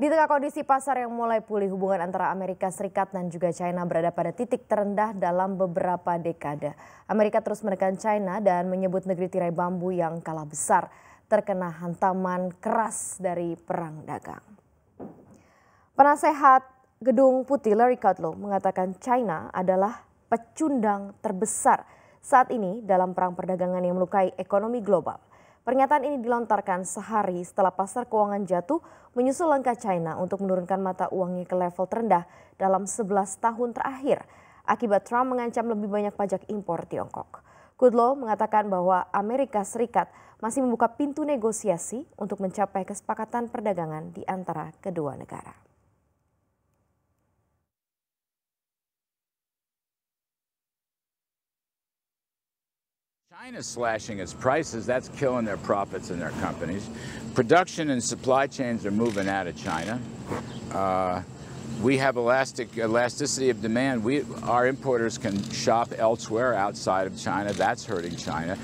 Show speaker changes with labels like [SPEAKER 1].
[SPEAKER 1] Di tengah kondisi pasar yang mulai pulih, hubungan antara Amerika Serikat dan juga China berada pada titik terendah dalam beberapa dekade. Amerika terus menekan China dan menyebut negeri tirai bambu yang kalah besar terkena hantaman keras dari perang dagang. Penasehat Gedung Putih Larry Kudlow mengatakan China adalah pecundang terbesar saat ini dalam perang perdagangan yang melukai ekonomi global. Pernyataan ini dilontarkan sehari setelah pasar keuangan jatuh menyusul langkah China untuk menurunkan mata uangnya ke level terendah dalam 11 tahun terakhir akibat Trump mengancam lebih banyak pajak impor Tiongkok. Kudlow mengatakan bahwa Amerika Serikat masih membuka pintu negosiasi untuk mencapai kesepakatan perdagangan di antara kedua negara.
[SPEAKER 2] China's slashing its prices. That's killing their profits and their companies. Production and supply chains are moving out of China. Uh, we have elastic elasticity of demand. We, our importers can shop elsewhere outside of China. That's hurting China.